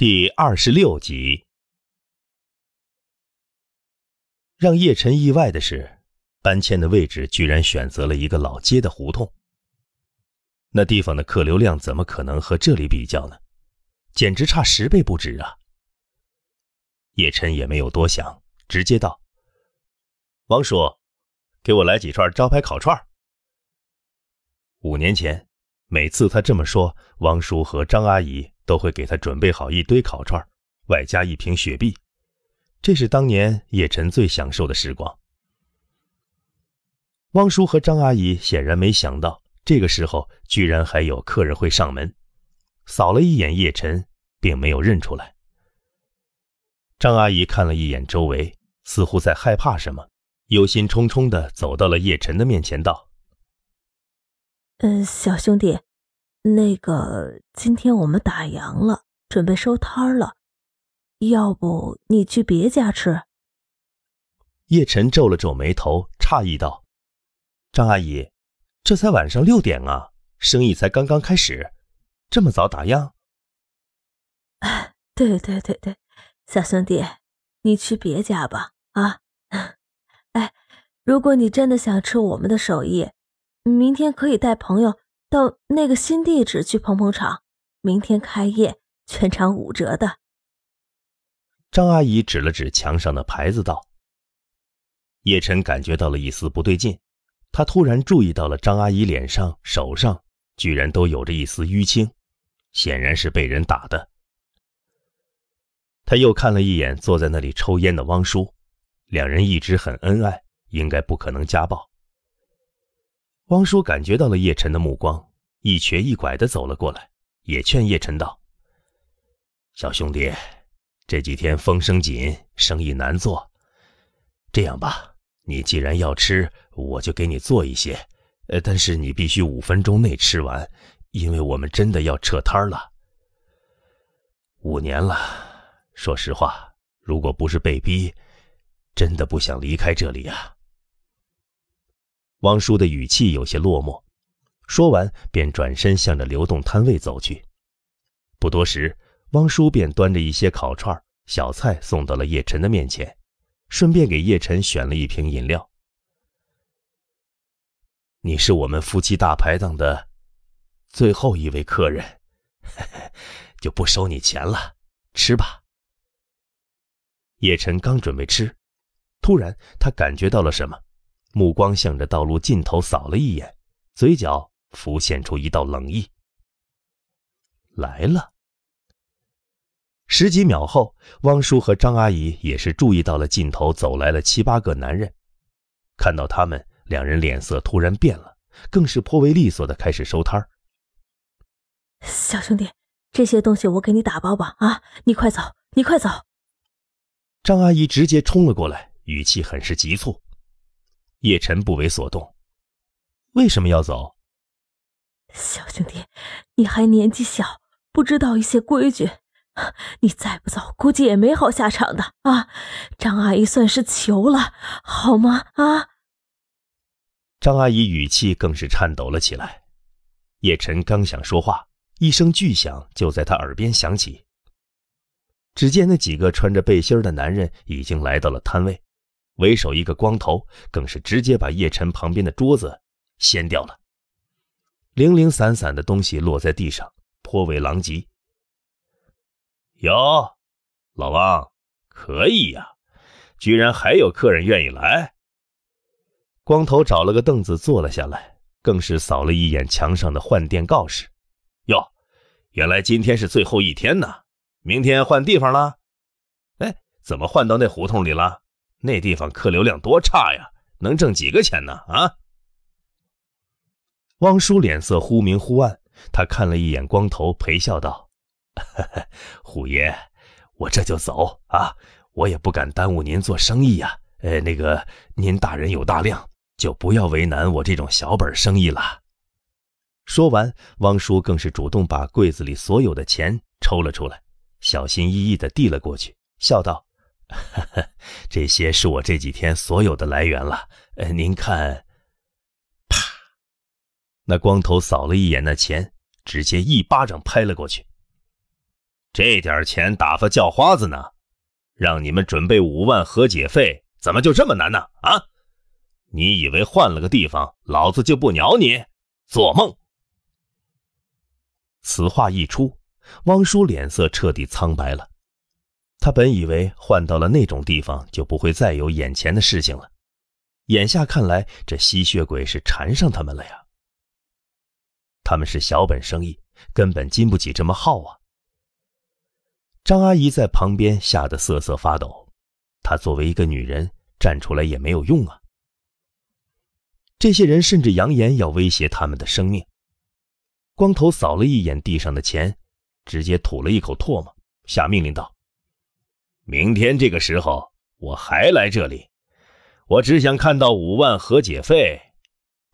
第二十六集，让叶晨意外的是，搬迁的位置居然选择了一个老街的胡同。那地方的客流量怎么可能和这里比较呢？简直差十倍不止啊！叶晨也没有多想，直接道：“王叔，给我来几串招牌烤串。”五年前，每次他这么说，王叔和张阿姨。都会给他准备好一堆烤串，外加一瓶雪碧，这是当年叶晨最享受的时光。汪叔和张阿姨显然没想到这个时候居然还有客人会上门，扫了一眼叶晨，并没有认出来。张阿姨看了一眼周围，似乎在害怕什么，忧心忡忡的走到了叶晨的面前，道：“呃，小兄弟。”那个，今天我们打烊了，准备收摊儿了，要不你去别家吃？叶晨皱了皱眉头，诧异道：“张阿姨，这才晚上六点啊，生意才刚刚开始，这么早打烊？”哎，对对对对，小兄弟，你去别家吧。啊，哎，如果你真的想吃我们的手艺，明天可以带朋友。到那个新地址去捧捧场，明天开业全场五折的。张阿姨指了指墙上的牌子道：“叶晨感觉到了一丝不对劲，他突然注意到了张阿姨脸上、手上居然都有着一丝淤青，显然是被人打的。他又看了一眼坐在那里抽烟的汪叔，两人一直很恩爱，应该不可能家暴。”汪叔感觉到了叶晨的目光，一瘸一拐的走了过来，也劝叶晨道：“小兄弟，这几天风声紧，生意难做。这样吧，你既然要吃，我就给你做一些，呃，但是你必须五分钟内吃完，因为我们真的要撤摊了。五年了，说实话，如果不是被逼，真的不想离开这里啊。”汪叔的语气有些落寞，说完便转身向着流动摊位走去。不多时，汪叔便端着一些烤串、小菜送到了叶晨的面前，顺便给叶晨选了一瓶饮料。你是我们夫妻大排档的最后一位客人，就不收你钱了，吃吧。叶晨刚准备吃，突然他感觉到了什么。目光向着道路尽头扫了一眼，嘴角浮现出一道冷意。来了。十几秒后，汪叔和张阿姨也是注意到了尽头走来了七八个男人。看到他们，两人脸色突然变了，更是颇为利索的开始收摊儿。小兄弟，这些东西我给你打包吧！啊，你快走，你快走！张阿姨直接冲了过来，语气很是急促。叶晨不为所动，为什么要走？小兄弟，你还年纪小，不知道一些规矩。你再不走，估计也没好下场的啊！张阿姨算是求了，好吗？啊！张阿姨语气更是颤抖了起来。叶晨刚想说话，一声巨响就在他耳边响起。只见那几个穿着背心的男人已经来到了摊位。为首一个光头更是直接把叶晨旁边的桌子掀掉了，零零散散的东西落在地上，颇为狼藉。哟，老王，可以呀，居然还有客人愿意来。光头找了个凳子坐了下来，更是扫了一眼墙上的换店告示。哟，原来今天是最后一天呢，明天换地方了。哎，怎么换到那胡同里了？那地方客流量多差呀，能挣几个钱呢？啊！汪叔脸色忽明忽暗，他看了一眼光头，陪笑道：“哈哈，虎爷，我这就走啊！我也不敢耽误您做生意呀。呃，那个，您大人有大量，就不要为难我这种小本生意了。”说完，汪叔更是主动把柜子里所有的钱抽了出来，小心翼翼地递了过去，笑道。这些是我这几天所有的来源了，您看。啪！那光头扫了一眼那钱，直接一巴掌拍了过去。这点钱打发叫花子呢？让你们准备五万和解费，怎么就这么难呢？啊！你以为换了个地方，老子就不鸟你？做梦！此话一出，汪叔脸色彻底苍白了。他本以为换到了那种地方就不会再有眼前的事情了，眼下看来这吸血鬼是缠上他们了呀。他们是小本生意，根本经不起这么耗啊。张阿姨在旁边吓得瑟瑟发抖，她作为一个女人站出来也没有用啊。这些人甚至扬言要威胁他们的生命。光头扫了一眼地上的钱，直接吐了一口唾沫，下命令道。明天这个时候我还来这里，我只想看到五万和解费，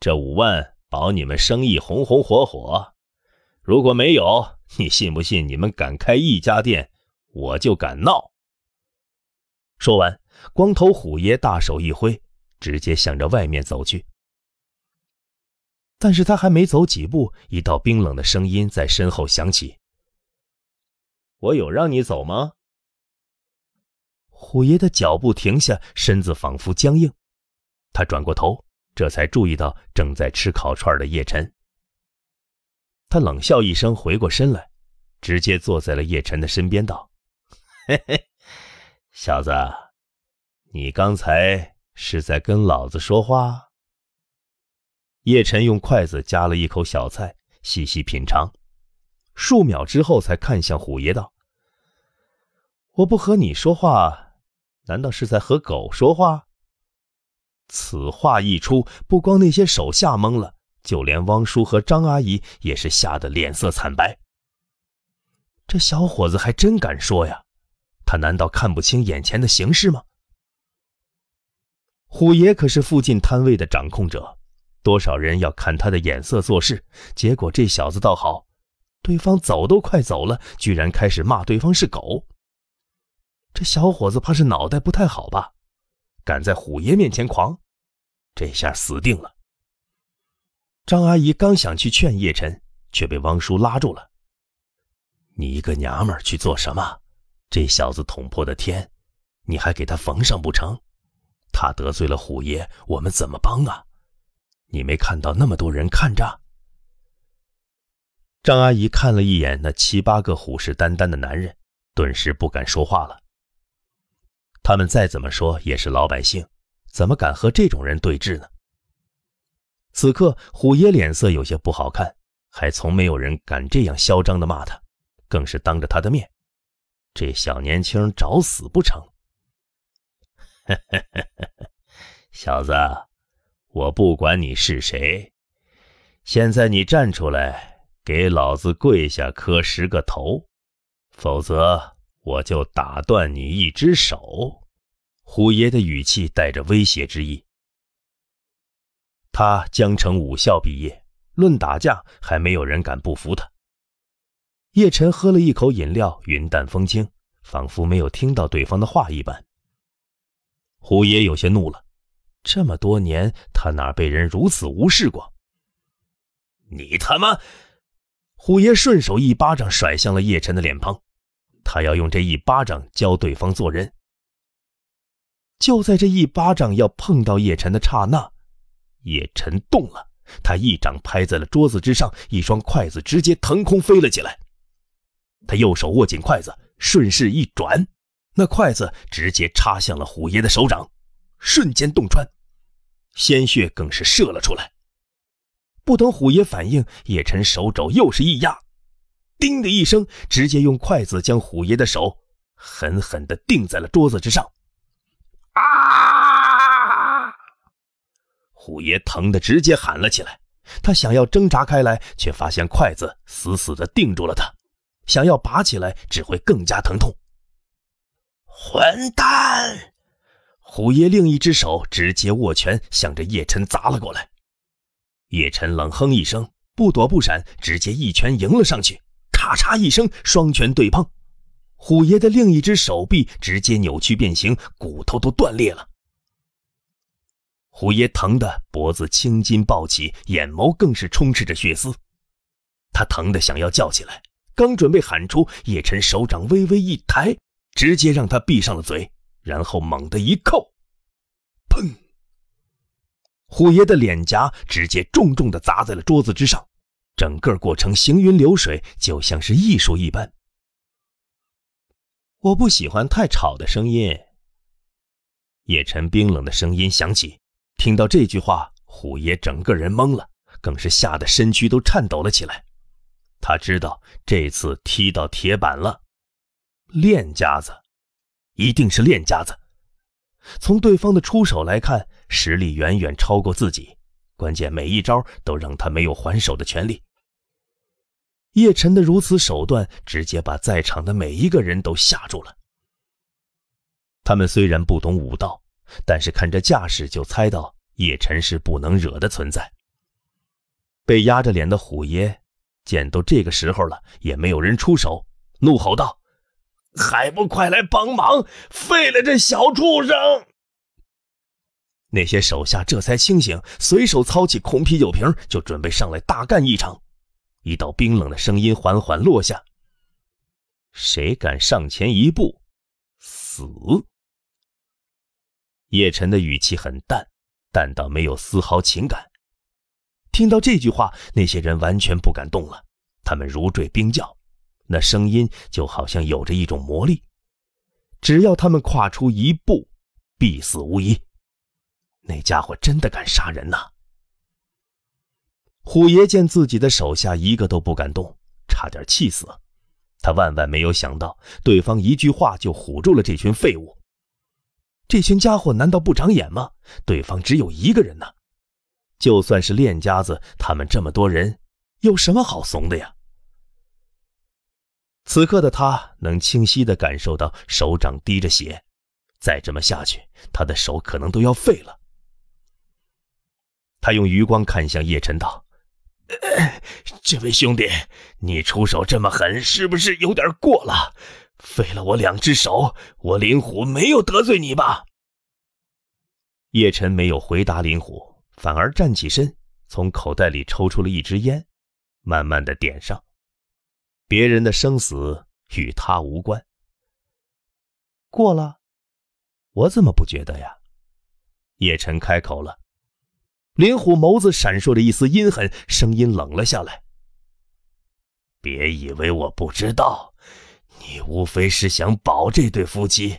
这五万保你们生意红红火火。如果没有，你信不信你们敢开一家店，我就敢闹。说完，光头虎爷大手一挥，直接向着外面走去。但是他还没走几步，一道冰冷的声音在身后响起：“我有让你走吗？”虎爷的脚步停下，身子仿佛僵硬。他转过头，这才注意到正在吃烤串的叶晨。他冷笑一声，回过身来，直接坐在了叶晨的身边，道：“嘿嘿，小子，你刚才是在跟老子说话？”叶晨用筷子夹了一口小菜，细细品尝，数秒之后才看向虎爷，道：“我不和你说话。”难道是在和狗说话？此话一出，不光那些手下懵了，就连汪叔和张阿姨也是吓得脸色惨白。这小伙子还真敢说呀！他难道看不清眼前的形势吗？虎爷可是附近摊位的掌控者，多少人要看他的眼色做事，结果这小子倒好，对方走都快走了，居然开始骂对方是狗。这小伙子怕是脑袋不太好吧？敢在虎爷面前狂，这下死定了。张阿姨刚想去劝叶晨，却被汪叔拉住了。你一个娘们去做什么？这小子捅破的天，你还给他缝上不成？他得罪了虎爷，我们怎么帮啊？你没看到那么多人看着？张阿姨看了一眼那七八个虎视眈眈的男人，顿时不敢说话了。他们再怎么说也是老百姓，怎么敢和这种人对峙呢？此刻虎爷脸色有些不好看，还从没有人敢这样嚣张的骂他，更是当着他的面，这小年轻找死不成？小子，我不管你是谁，现在你站出来，给老子跪下磕十个头，否则！我就打断你一只手，虎爷的语气带着威胁之意。他江城武校毕业，论打架还没有人敢不服他。叶晨喝了一口饮料，云淡风轻，仿佛没有听到对方的话一般。虎爷有些怒了，这么多年他哪被人如此无视过？你他妈！虎爷顺手一巴掌甩向了叶晨的脸庞。他要用这一巴掌教对方做人。就在这一巴掌要碰到叶晨的刹那，叶晨动了，他一掌拍在了桌子之上，一双筷子直接腾空飞了起来。他右手握紧筷子，顺势一转，那筷子直接插向了虎爷的手掌，瞬间洞穿，鲜血更是射了出来。不等虎爷反应，叶晨手肘又是一压。“叮”的一声，直接用筷子将虎爷的手狠狠地钉在了桌子之上。啊！虎爷疼得直接喊了起来，他想要挣扎开来，却发现筷子死死地钉住了他，想要拔起来只会更加疼痛。混蛋！虎爷另一只手直接握拳，向着叶辰砸了过来。叶辰冷哼一声，不躲不闪，直接一拳迎了上去。咔嚓一声，双拳对碰，虎爷的另一只手臂直接扭曲变形，骨头都断裂了。虎爷疼得脖子青筋暴起，眼眸更是充斥着血丝，他疼得想要叫起来，刚准备喊出，叶辰手掌微微一抬，直接让他闭上了嘴，然后猛地一扣，砰！虎爷的脸颊直接重重地砸在了桌子之上。整个过程行云流水，就像是艺术一般。我不喜欢太吵的声音。叶晨冰冷的声音响起，听到这句话，虎爷整个人懵了，更是吓得身躯都颤抖了起来。他知道这次踢到铁板了，练家子，一定是练家子。从对方的出手来看，实力远远超过自己，关键每一招都让他没有还手的权利。叶晨的如此手段，直接把在场的每一个人都吓住了。他们虽然不懂武道，但是看这架势，就猜到叶晨是不能惹的存在。被压着脸的虎爷见都这个时候了，也没有人出手，怒吼道：“还不快来帮忙，废了这小畜生！”那些手下这才清醒，随手操起空啤酒瓶，就准备上来大干一场。一道冰冷的声音缓缓落下：“谁敢上前一步，死。”叶晨的语气很淡，淡到没有丝毫情感。听到这句话，那些人完全不敢动了，他们如坠冰窖。那声音就好像有着一种魔力，只要他们跨出一步，必死无疑。那家伙真的敢杀人呐！虎爷见自己的手下一个都不敢动，差点气死。他万万没有想到，对方一句话就唬住了这群废物。这群家伙难道不长眼吗？对方只有一个人呢，就算是练家子，他们这么多人，有什么好怂的呀？此刻的他能清晰的感受到手掌滴着血，再这么下去，他的手可能都要废了。他用余光看向叶辰道。这位兄弟，你出手这么狠，是不是有点过了？废了我两只手，我林虎没有得罪你吧？叶晨没有回答林虎，反而站起身，从口袋里抽出了一支烟，慢慢的点上。别人的生死与他无关。过了？我怎么不觉得呀？叶晨开口了。林虎眸子闪烁着一丝阴狠，声音冷了下来：“别以为我不知道，你无非是想保这对夫妻，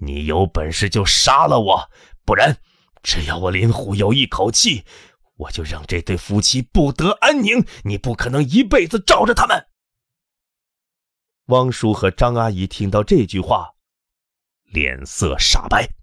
你有本事就杀了我，不然，只要我林虎有一口气，我就让这对夫妻不得安宁。你不可能一辈子罩着他们。”汪叔和张阿姨听到这句话，脸色煞白。